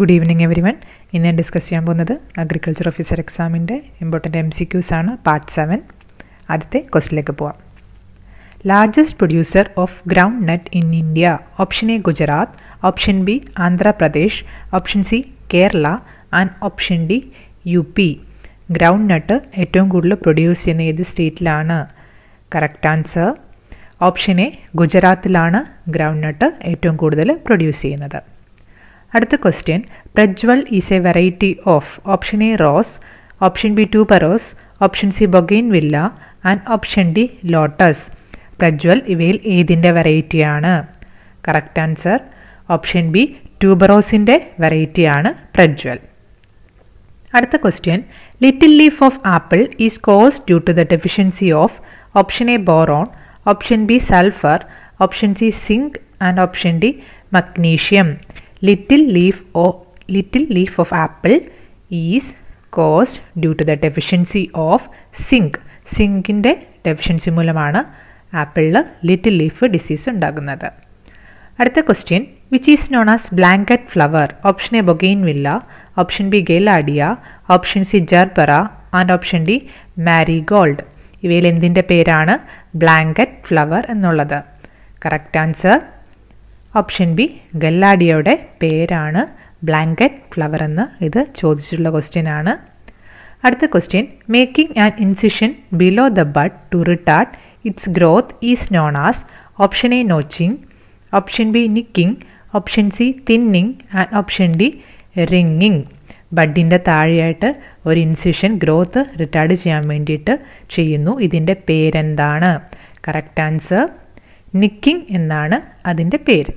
Good evening every one ഇന്ന് ഞാൻ discuss ചെയ്യാൻ പോകുന്നത് അഗ്രികൾച്ചർ ഓഫീസർ എക്സാമിൻ്റെ ഇമ്പോർട്ടൻ്റ് എം സി ക്യൂസ് ആണ് പാർട്ട് സെവൻ ആദ്യത്തെ ക്വസ്റ്റിലേക്ക് പോവാം largest producer of groundnut in India option A Gujarat option B Andhra Pradesh option C Kerala and option D U P groundnut ഏറ്റവും കൂടുതൽ പ്രൊഡ്യൂസ് ചെയ്യുന്ന ഏത് സ്റ്റേറ്റിലാണ് കറക്റ്റ് ആൻസർ ഓപ്ഷൻ എ ഗുജറാത്തിലാണ് ഗ്രൗണ്ട് നട്ട് ഏറ്റവും കൂടുതൽ പ്രൊഡ്യൂസ് ചെയ്യുന്നത് അടുത്ത question Prajwal is a variety of option A rose option B to പറോസ് option C bougainvillea and option D lotus Prajwal ഇവയിൽ ഏതിൻ്റെ വെറൈറ്റിയാണ് കറക്റ്റ് ആൻസർ ഓപ്ഷൻ ബി ട്യൂബറോസിൻ്റെ വെറൈറ്റിയാണ് പ്രജ്വൽ അടുത്ത question little leaf of apple is cause due to the deficiency of option A boron option B sulphur option C zinc and option D magnesium little leaf O little leaf of apple is caused due to the deficiency of zinc സിങ്കിൻ്റെ deficiency മൂലമാണ് ആപ്പിളിൽ little leaf disease ഉണ്ടാകുന്നത് അടുത്ത question which is known as blanket flower option A bougainvillea option B gaillardia option C gerbera and option D gold ഇവയിൽ എന്തിൻ്റെ പേരാണ് blanket flower എന്നുള്ളത് correct answer option B ഗല്ലാഡിയയുടെ പേരാണ് ബ്ലാങ്കറ്റ് ഫ്ലവർ എന്ന് ഇത് ചോദിച്ചിട്ടുള്ള ക്വസ്റ്റ്യൻ ആണ് അടുത്ത question making an incision below the bud to retard its growth is known as option A notching option B nicking option C thinning and option D റിങ്ങിങ് ബഡിൻ്റെ താഴെയായിട്ട് ഒരു ഇൻസിഷൻ ഗ്രോത്ത് റിട്ടാർഡ് ചെയ്യാൻ വേണ്ടിയിട്ട് ചെയ്യുന്നു ഇതിൻ്റെ പേരെന്താണ് കറക്റ്റ് ആൻസർ നിക്കിംഗ് എന്നാണ് അതിൻ്റെ പേര്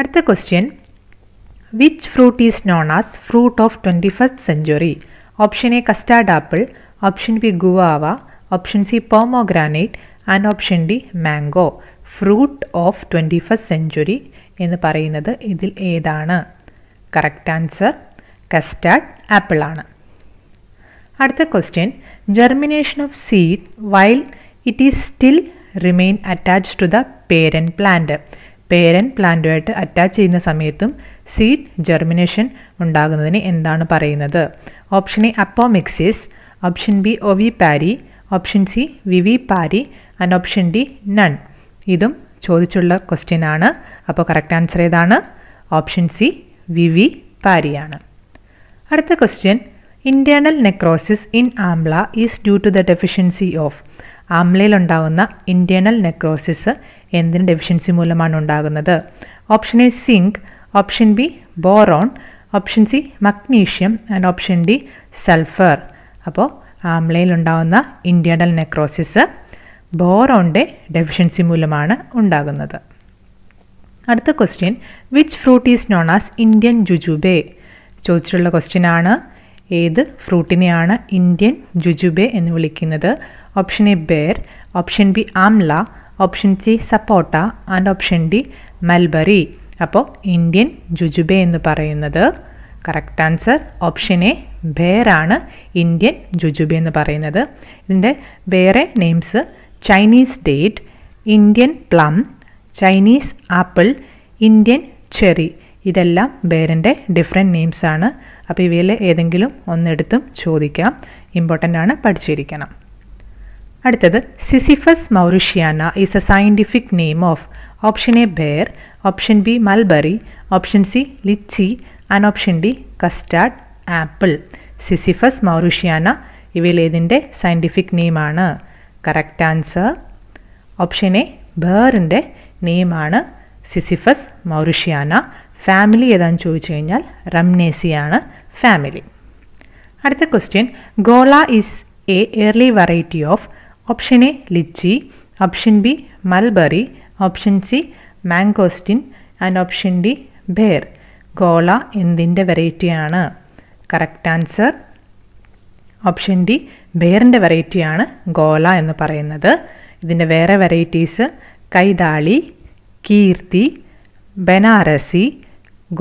അടുത്ത question which fruit is known as fruit of twenty first century option A custard apple option B guava option C pomegranate and option D mango fruit of twenty first century എന്ന് പറയുന്നത് ഇതിൽ ഏതാണ് correct answer custard ആപ്പിളാണ് അടുത്ത question germination of seed while it is still remain attach to the parent plant parent പ്ലാന്റുമായിട്ട് attach ചെയ്യുന്ന സമയത്തും seed germination ഉണ്ടാകുന്നതിന് എന്താണ് പറയുന്നത് option A apomixis option B ovipary option C vivipary and option D none ഇതും ചോദിച്ചുള്ള question ആണ് അപ്പോൾ കറക്റ്റ് ആൻസർ ഏതാണ് ഓപ്ഷൻ സി വിവി പാരിയാണ് അടുത്ത question internal necrosis in amla is due to the deficiency of ആംബ്ലയിലുണ്ടാകുന്ന ഇൻറ്റേർണൽ നെക്രോസിസ് എന്തിന് ഡെഫിഷ്യൻസി മൂലമാണ് ഉണ്ടാകുന്നത് option A zinc option B boron option C magnesium and option D sulphur അപ്പോൾ ആംലയിലുണ്ടാകുന്ന ഇൻഡ്യാഡൽ നെക്രോസിസ് ബോറോണിൻ്റെ ഡെഫിഷ്യൻസി മൂലമാണ് ഉണ്ടാകുന്നത് അടുത്ത question which fruit is known as Indian jujube ചോദിച്ചിട്ടുള്ള ക്വസ്റ്റ്യൻ ആണ് ഏത് ഫ്രൂട്ടിനെയാണ് ഇന്ത്യൻ ജുജുബെ എന്ന് വിളിക്കുന്നത് option A ber option B amla option C sapota and option D mulberry അപ്പോൾ ഇന്ത്യൻ ജുജുബെ എന്ന് പറയുന്നത് കറക്റ്റ് ആൻസർ ഓപ്ഷൻ എ ബേറാണ് ഇന്ത്യൻ ജുജുബെ എന്ന് പറയുന്നത് ഇതിൻ്റെ വേറെ names Chinese date Indian plum Chinese apple Indian cherry ഇതെല്ലാം ബേറിൻ്റെ ഡിഫറെൻറ്റ് നെയിംസാണ് അപ്പോൾ ഇവയിൽ ഏതെങ്കിലും ഒന്നെടുത്തും ചോദിക്കാം ഇമ്പോർട്ടൻ്റ് ആണ് പഠിച്ചിരിക്കണം അടുത്തത് Zizyphus mauritiana is a scientific name of option A ber option B mulberry option C litchi and option D custard apple Zizyphus mauritiana ഇവയിലേതിൻ്റെ സയൻറ്റിഫിക് നെയിമാണ് കറക്റ്റ് ആൻസർ ഓപ്ഷൻ എ ബേറിൻ്റെ നെയിമാണ് സിസിഫസ് മൗറിഷ്യാന ഫാമിലി ഏതാണെന്ന് ചോദിച്ചു കഴിഞ്ഞാൽ റംനേസിയാണ് ഫാമിലി അടുത്ത question Gola is an early variety of option A litchi option B mulberry option C mangosteen and option D ber Gola എന്തിൻ്റെ വെറൈറ്റിയാണ് കറക്റ്റ് ആൻസർ ഓപ്ഷൻ ഡി ബേറിൻ്റെ വെറൈറ്റിയാണ് ഗോല എന്ന് പറയുന്നത് ഇതിൻ്റെ വേറെ വെറൈറ്റീസ് കൈതാളി കീർത്തി ബനാറസി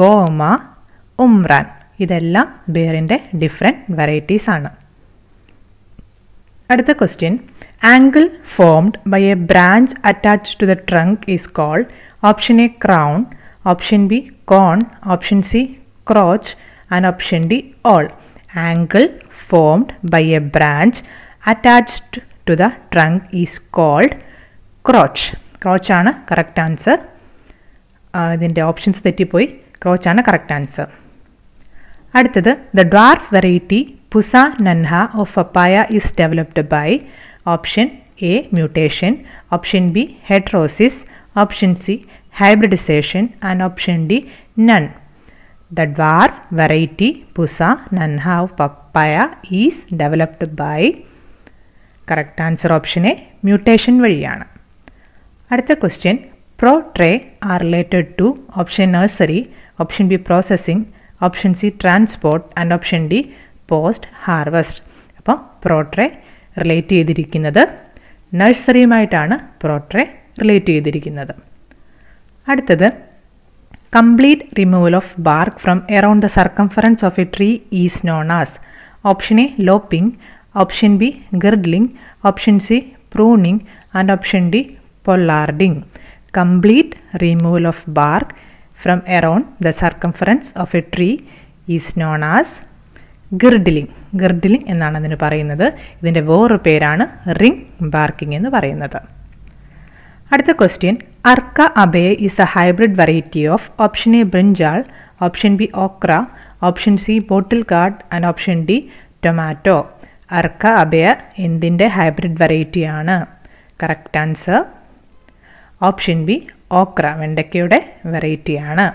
ഗോമ ഉംറാൻ ഇതെല്ലാം ബേറിൻ്റെ ഡിഫറെൻറ്റ് വെറൈറ്റീസാണ് അടുത്ത question Angle formed by a branch attached to the trunk is called option A crown, option B cone, option C crotch and option D all. Angle formed by a branch attached to the trunk is called crotch. Crotch ആണ് correct answer. the options തെറ്റിപ്പോയി crotch ആണ് correct answer. അടുത്തത് the dwarf variety pusa nanha of papaya is developed by option A mutation option B heterosis option C hybridization and option D none the dwarf variety Pusa Nanha of papaya is developed by correct answer option A mutation वाणी अड़ question protray are related to option nursery option B processing option C transport and option D post harvest अब protray relate ചെയ്തിരിക്കുന്നത് നഴ്സറിയുമായിട്ടാണ് protray relate ചെയ്തിരിക്കുന്നത് അടുത്തത് complete removal of bark from around the circumference of a tree is known as option A lopping option B girdling option C pruning and option D pollarding complete removal of bark from around the circumference of a tree is known as girdling girdling എന്നാണ് അതിന് പറയുന്നത് ഇതിൻ്റെ വേറൊരു പേരാണ് ring barking എന്ന് പറയുന്നത് അടുത്ത question Arka Abhay is a hybrid variety of option A brinjal option B okra option C bottle gourd and option D tomato Arka Abhay എന്തിൻ്റെ ഹൈബ്രിഡ് വെറൈറ്റിയാണ് correct answer option B okra വെണ്ടയ്ക്കയുടെ വെറൈറ്റിയാണ്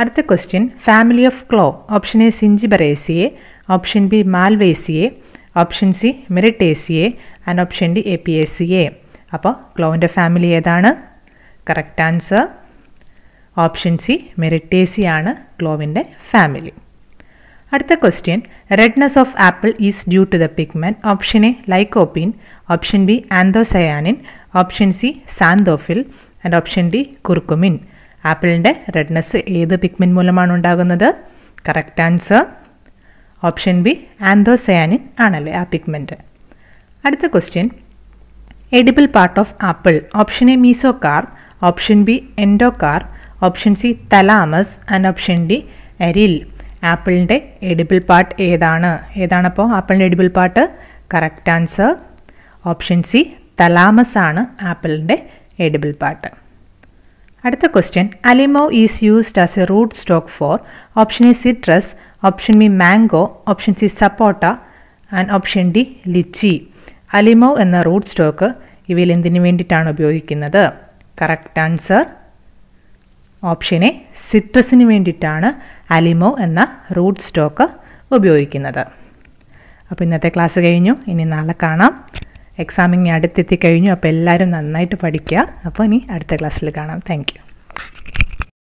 അടുത്ത question family of clove option A സിഞ്ചി Zingiberaceae option B Malvaceae option C Myrtaceae and option D A P S A അപ്പോൾ ക്ലോവിൻ്റെ family ഏതാണ് correct answer option C ആണ് ക്ലോവിൻ്റെ family അടുത്ത question redness of apple is due to the pigment option A lycopene option B anthocyanin option C xanthophyll and option D curcumin ആപ്പിളിൻ്റെ redness ഏത് pigment മൂലമാണ് ഉണ്ടാകുന്നത് correct answer option B anthocyanin ആണല്ലേ ആ pigment അടുത്ത question edible part of apple option A mesocarp option B endocarp option C thalamus and option D aril ആപ്പിളിൻ്റെ edible part ഏതാണ് ഏതാണപ്പോൾ ആപ്പിളിൻ്റെ edible part correct answer option C thalamus ആണ് ആപ്പിളിൻ്റെ edible part അടുത്ത question Alemow is used as a root stock for option A citrus option B mango option C sapota and option D litchi Alemow എന്ന root stock ഇവയിൽ എന്തിനു വേണ്ടിയിട്ടാണ് ഉപയോഗിക്കുന്നത് correct answer option A സിട്രസിന് വേണ്ടിയിട്ടാണ് Alemow എന്ന root stock ഉപയോഗിക്കുന്നത് അപ്പോൾ ഇന്നത്തെ ക്ലാസ് കഴിഞ്ഞു ഇനി നാളെ കാണാം എക്സാം ഇങ്ങനെ അടുത്തെത്തി കഴിഞ്ഞു അപ്പോൾ എല്ലാവരും നന്നായിട്ട് പഠിക്കുക അപ്പോൾ ഇനി അടുത്ത ക്ലാസ്സിൽ കാണാം താങ്ക്